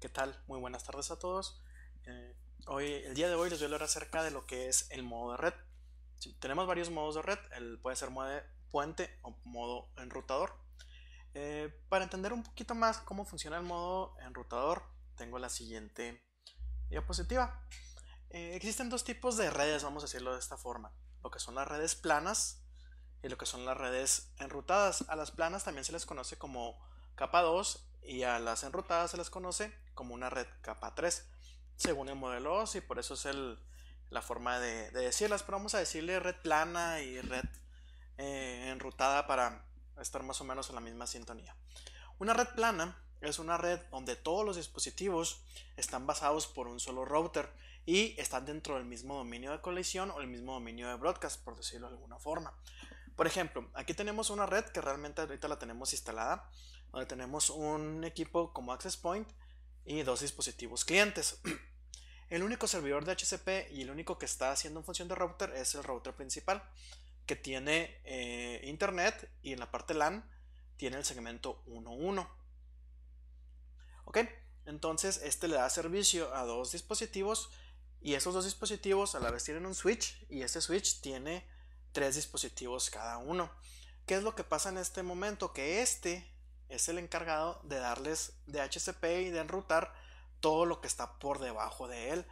¿Qué tal? Muy buenas tardes a todos. Eh, hoy, el día de hoy les voy a hablar acerca de lo que es el modo de red. tenemos varios modos de red, el puede ser modo de puente o modo enrutador. Eh, para entender un poquito más cómo funciona el modo enrutador, tengo la siguiente diapositiva. Eh, existen dos tipos de redes, vamos a decirlo de esta forma. Lo que son las redes planas y lo que son las redes enrutadas. A las planas también se les conoce como capa 2 y a las enrutadas se las conoce como una red capa 3 según el modelo OSI, por eso es la forma de, decirlas pero vamos a decirle red plana y red eh, enrutada para estar más o menos en la misma sintonía una red plana es una red donde todos los dispositivos están basados por un solo router y están dentro del mismo dominio de colisión o el mismo dominio de broadcast, por decirlo de alguna forma. Por ejemplo, aquí tenemos una red que realmente ahorita la tenemos instalada donde tenemos un equipo como Access Point y dos dispositivos clientes. El único servidor de HCP y el único que está haciendo función de router es el router principal, que tiene eh, internet y en la parte LAN tiene el segmento 1.1. Ok, entonces este le da servicio a dos dispositivos y esos dos dispositivos a la vez tienen un switch y este switch tiene tres dispositivos cada uno. ¿Qué es lo que pasa en este momento? Que este es el encargado de darles de HCP y de enrutar todo lo que está por debajo de él,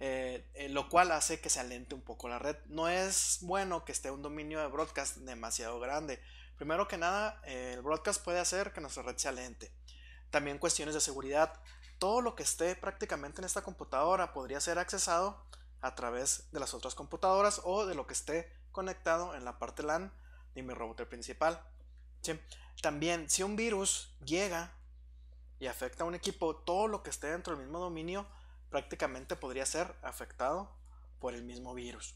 eh, eh, lo cual hace que se alente un poco la red. No es bueno que esté un dominio de broadcast demasiado grande. Primero que nada, eh, el broadcast puede hacer que nuestra red se alente. También cuestiones de seguridad. Todo lo que esté prácticamente en esta computadora podría ser accesado a través de las otras computadoras o de lo que esté conectado en la parte LAN de mi router principal. También, si un virus llega y afecta a un equipo, todo lo que esté dentro del mismo dominio prácticamente podría ser afectado por el mismo virus.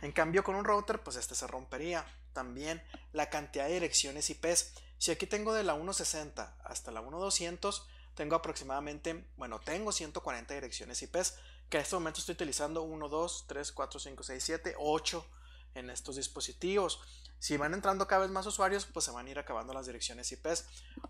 En cambio, con un router, pues este se rompería. También la cantidad de direcciones IP Si aquí tengo de la 160 hasta la 1200, tengo aproximadamente, bueno, tengo 140 direcciones IP que en este momento estoy utilizando 1, 2, 3, 4, 5, 6, 7, 8 en estos dispositivos. Si van entrando cada vez más usuarios, pues se van a ir acabando las direcciones IPs.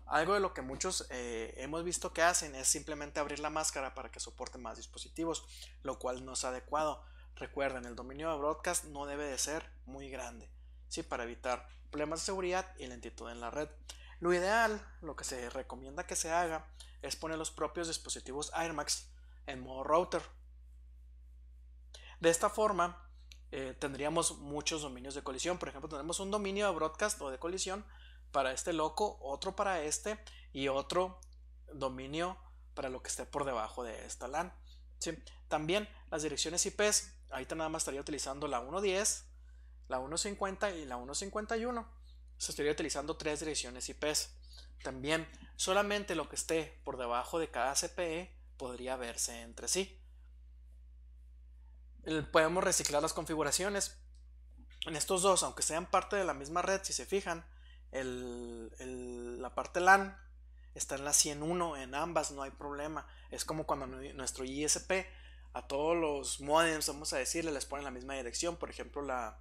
Algo de lo que muchos eh, hemos visto que hacen es simplemente abrir la máscara para que soporte más dispositivos, lo cual no es adecuado. Recuerden, el dominio de broadcast no debe de ser muy grande, ¿sí? para evitar problemas de seguridad y lentitud en la red. Lo ideal, lo que se recomienda que se haga, es poner los propios dispositivos AirMax en modo router. De esta forma, eh, tendríamos muchos dominios de colisión. Por ejemplo, tenemos un dominio de broadcast o de colisión para este loco, otro para este y otro dominio para lo que esté por debajo de esta LAN. También las direcciones IPs, ahí nada más estaría utilizando la 110, la 150 y la 151. Se estaría utilizando tres direcciones IPs. También solamente lo que esté por debajo de cada CPE podría verse entre sí podemos reciclar las configuraciones. En estos dos, aunque sean parte de la misma red, si se fijan, la parte LAN está en la 101, en ambas no hay problema. Es como cuando nuestro ISP, a todos los modems, vamos a decirle, les ponen la misma dirección, por ejemplo, la,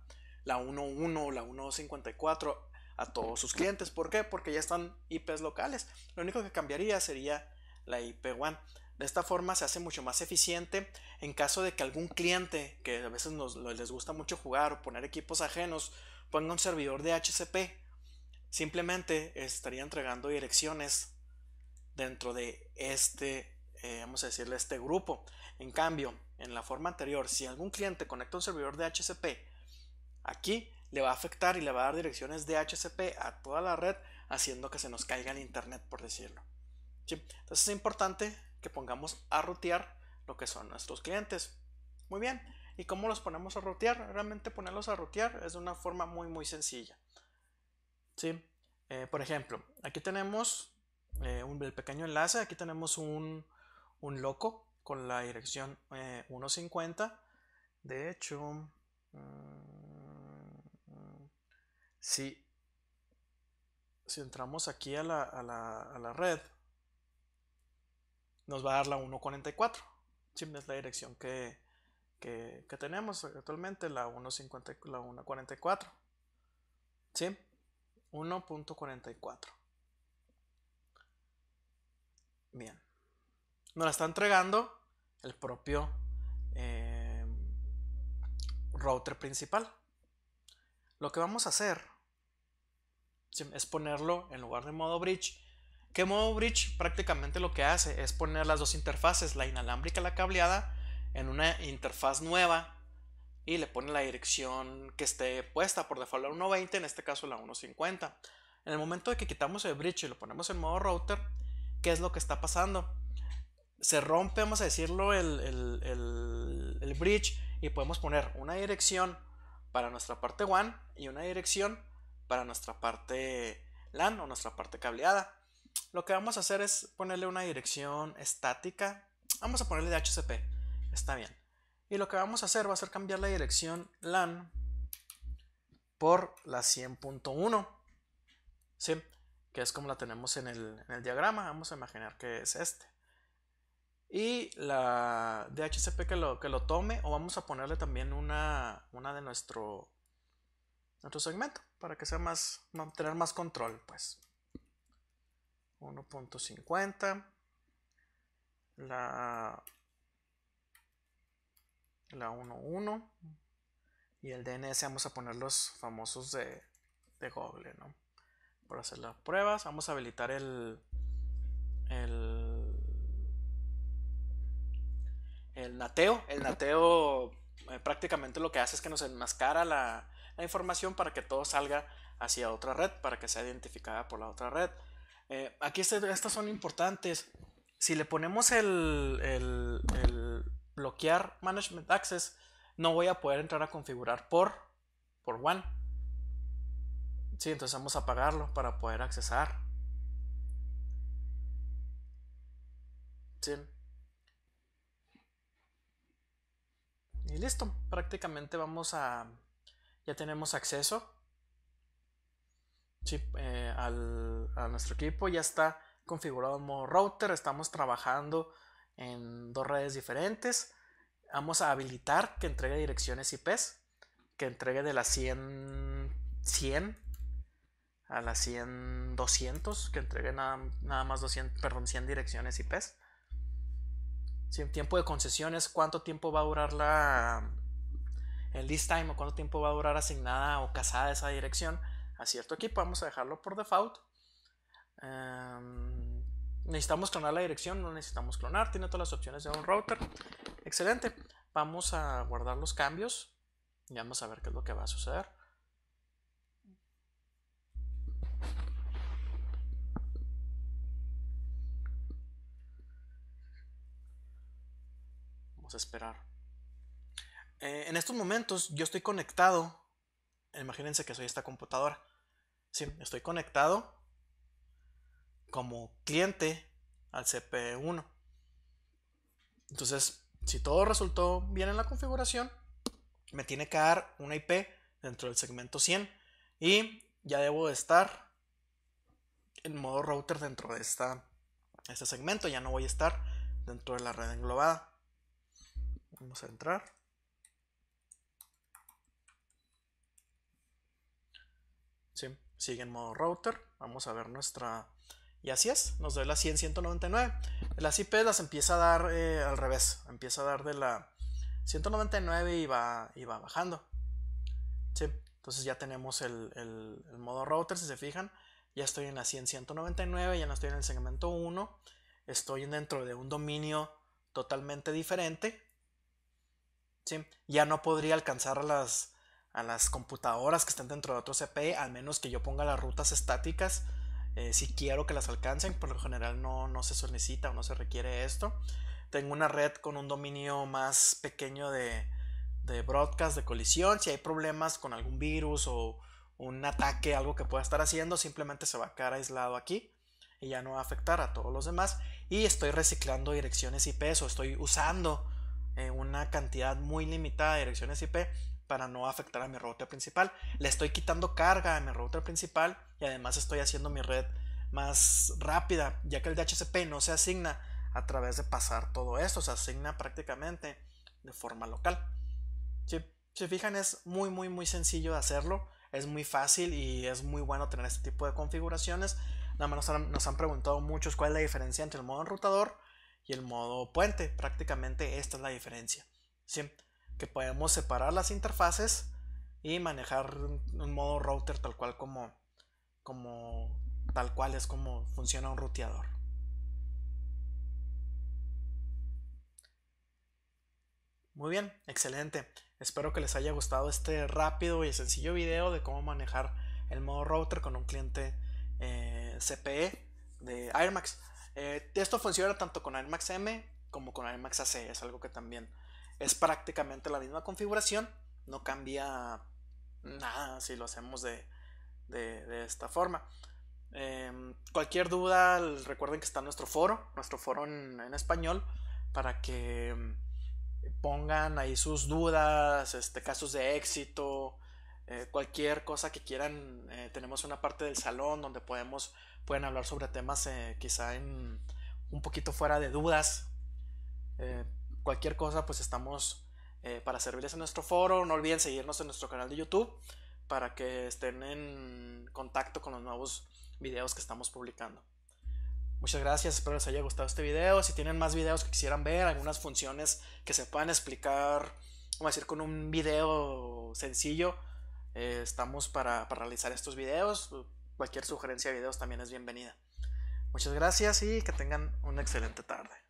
11 o la 1.54 a todos sus clientes. ¿Por qué? Porque ya están IPs locales. Lo único que cambiaría sería la IP1. De esta forma se hace mucho más eficiente en caso de que algún cliente, que a veces les gusta mucho jugar o poner equipos ajenos, ponga un servidor de HCP. Simplemente estaría entregando direcciones dentro de este, eh, vamos a decirle, este grupo. En cambio, en la forma anterior, si algún cliente conecta un servidor de HCP, aquí le va a afectar y le va a dar direcciones de HCP a toda la red, haciendo que se nos caiga el Internet, por decirlo. Entonces es importante que pongamos a rotear lo que son nuestros clientes. Muy bien, ¿y cómo los ponemos a rotear? Realmente ponerlos a rotear es de una forma muy muy sencilla. ¿Sí? Eh, por ejemplo, aquí tenemos eh, un, el pequeño enlace, aquí tenemos un, loco con la dirección 150. Eh, de hecho, mm, sí si, entramos aquí a la, a la red, nos va a dar la 1.44. ¿sí? Es la dirección que, tenemos actualmente, la 1.50, la 1.44. ¿Sí? 1.44. Bien. Nos la está entregando el propio eh, router principal. Lo que vamos a hacer es ponerlo en lugar de modo bridge que Modo Bridge prácticamente lo que hace es poner las dos interfaces, la inalámbrica y la cableada, en una interfaz nueva y le pone la dirección que esté puesta, por default la 1.20, en este caso la 1.50. En el momento de que quitamos el bridge y lo ponemos en modo router, ¿qué es lo que está pasando? Se rompe, vamos a decirlo, el, el bridge y podemos poner una dirección para nuestra parte WAN y una dirección para nuestra parte LAN o nuestra parte cableada. Lo que vamos a hacer es ponerle una dirección estática. Vamos a ponerle DHCP. Está bien. Y lo que vamos a hacer va a ser cambiar la dirección LAN por la 100.1. ¿Sí? Que es como la tenemos en el, diagrama. Vamos a imaginar que es este. Y la DHCP que lo, que lo tome. O vamos a ponerle también una, una de nuestro, nuestro segmento. Para que sea más, tener más control. Pues 1.50. La, 1.1. Y el DNS vamos a poner los famosos de, de Google, ¿no? Por hacer las pruebas. Vamos a habilitar el, el, el nateo. El nateo eh, prácticamente lo que hace es que nos enmascara la, la información para que todo salga hacia otra red, para que sea identificada por la otra red. Eh, aquí este, estas son importantes. Si le ponemos el, bloquear Management Access, no voy a poder entrar a configurar por, por One. Sí, entonces vamos a apagarlo para poder accesar. Y listo, prácticamente vamos a... Ya tenemos acceso. Eh, a nuestro equipo ya está configurado en modo router. Estamos trabajando en dos redes diferentes. Vamos a habilitar que entregue direcciones IPs, que entregue de las 100, 100 a las 100, 200, que entregue nada, nada más 200, perdón, 100 direcciones IPs. tiempo de concesiones, cuánto tiempo va a durar la, el list time o cuánto tiempo va a durar asignada o casada esa dirección a cierto equipo. Vamos a dejarlo por default. Em, necesitamos clonar la dirección, no necesitamos clonar, tiene todas las opciones de un router. Excelente. Vamos a guardar los cambios y vamos a ver qué es lo que va a suceder. Vamos a esperar. Eh, en estos momentos yo estoy conectado. Imagínense que soy esta computadora Sí, estoy conectado como cliente al CP1. Entonces, si todo resultó bien en la configuración, me tiene que dar una IP dentro del segmento 100 y ya debo de estar en modo router dentro de esta, este segmento. Ya no voy a estar dentro de la red englobada. Vamos a entrar. Sí sigue en modo router. Vamos a ver nuestra... Y así es, nos da la 100, 199. Las IP las empieza a dar eh, al revés. Empieza a dar de la 199 y va, va bajando. Entonces ya tenemos el, modo router, si se fijan. Ya estoy en la 100, 199, ya no estoy en el segmento 1. Estoy dentro de un dominio totalmente diferente. ¿Sí? Ya no podría alcanzar las a las computadoras que están dentro de otro CPI al menos que yo ponga las rutas estáticas, eh, si quiero que las alcancen, por lo general no, no se solicita o no se requiere esto. Tengo una red con un dominio más pequeño de, broadcast, de colisión, si hay problemas con algún virus o un ataque, algo que pueda estar haciendo, simplemente se va a quedar aislado aquí y ya no va a afectar a todos los demás. Y estoy reciclando direcciones IP o estoy usando eh, una cantidad muy limitada de direcciones IP para no afectar a mi router principal. Le estoy quitando carga a mi router principal y además estoy haciendo mi red más rápida, ya que el DHCP no se asigna a través de pasar todo esto, se asigna prácticamente de forma local. Si se fijan, es muy, muy, muy sencillo de hacerlo, es muy fácil y es muy bueno tener este tipo de configuraciones. Nada más nos han, preguntado muchos cuál es la diferencia entre el modo enrutador y el modo puente. Prácticamente esta es la diferencia que podemos separar las interfaces y manejar un modo router tal cual como, como tal cual es como funciona un ruteador. Muy bien, excelente. Espero que les haya gustado este rápido y sencillo video de cómo manejar el modo router con un cliente eh, CPE de AirMax. Eh, esto funciona tanto con AirMax M como con AirMax AC, es algo que también es prácticamente la misma configuración, no cambia nada si lo hacemos de, esta forma. Em, cualquier duda, recuerden que está nuestro foro, nuestro foro en, español, para que em, pongan ahí sus dudas, este, casos de éxito, eh, cualquier cosa que quieran. Eh, tenemos una parte del salón donde podemos, pueden hablar sobre temas eh, quizá en, un poquito fuera de dudas cualquier cosa, pues estamos eh, para servirles en nuestro foro. No olviden seguirnos en nuestro canal de YouTube para que estén en contacto con los nuevos videos que estamos publicando. Muchas gracias, espero les haya gustado este video. Si tienen más videos que quisieran ver, algunas funciones que se puedan explicar, vamos a decir, con un video sencillo, eh, estamos para, para realizar estos videos. Cualquier sugerencia de videos también es bienvenida. Muchas gracias y que tengan una excelente tarde.